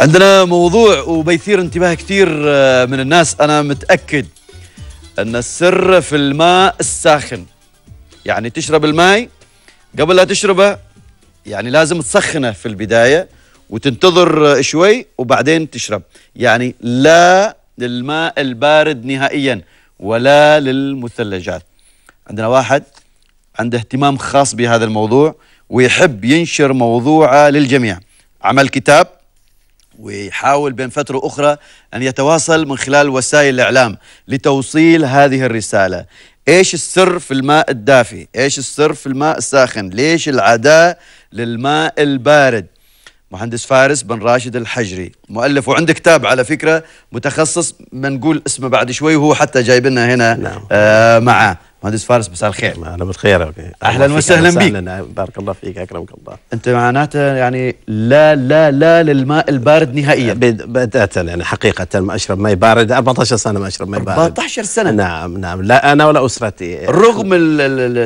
عندنا موضوع وبيثير انتباه كثير آه، من الناس انا متاكد ان السر في الماء الساخن يعني تشرب الماي قبل لا تشربه يعني لازم تسخنه في البدايه وتنتظر شوي وبعدين تشرب يعني لا للماء البارد نهائيا ولا للمثلجات عندنا واحد عنده اهتمام خاص بهذا الموضوع ويحب ينشر موضوعه للجميع عمل كتاب ويحاول بين فترة أخرى أن يتواصل من خلال وسائل الإعلام لتوصيل هذه الرسالة إيش السر في الماء الدافي؟ إيش السر في الماء الساخن؟ ليش العداء للماء البارد؟ مهندس فارس بن راشد الحجري مؤلف وعنده كتاب على فكرة متخصص بنقول اسمه بعد شوي وهو حتى جايب لنا هنا نعم. آه معاه مهندس فارس مساء الخير اهلا بالخير اهلا وسهلا بك اهلا بارك الله فيك اكرمك الله انت معناته يعني لا لا لا للماء البارد نهائيا بدات يعني حقيقه ما اشرب ماء بارد 14 سنه ما اشرب ماء بارد 14 سنه نعم نعم لا انا ولا اسرتي رغم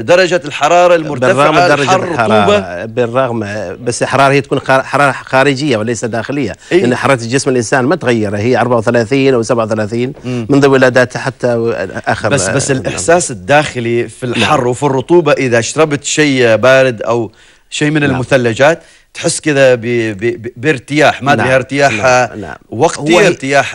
درجه الحراره المرتفعه بالرغم درجه الحراره بالرغم بس الحراره هي تكون حراره خارجيه وليس داخليه إيه؟ لان حراره جسم الانسان ما تغير هي 34 او 37 منذ ولادته حتى اخر بس بس نعم. الاحساس الداخلي الداخلي في الحر نعم. وفي الرطوبه اذا شربت شيء بارد او شيء من نعم. المثلجات تحس كذا بارتياح ما ادري نعم. ارتياح وقتي ارتياح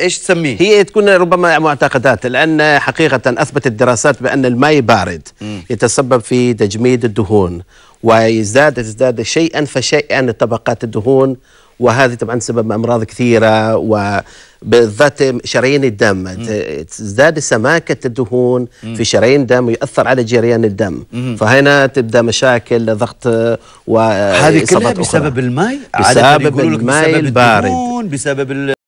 ايش تسميه هي تكون ربما معتقدات لان حقيقه اثبتت الدراسات بان الماء بارد م. يتسبب في تجميد الدهون ويزداد تزداد شيئا فشيئا طبقات الدهون وهذه طبعا سبب امراض كثيره و بالذات شرايين الدم تزداد سماكه الدهون مم. في شرايين الدم ويؤثر على جريان الدم مم. فهنا تبدا مشاكل ضغط و هذه كلها بسبب الماء بسبب الماء البارد بسبب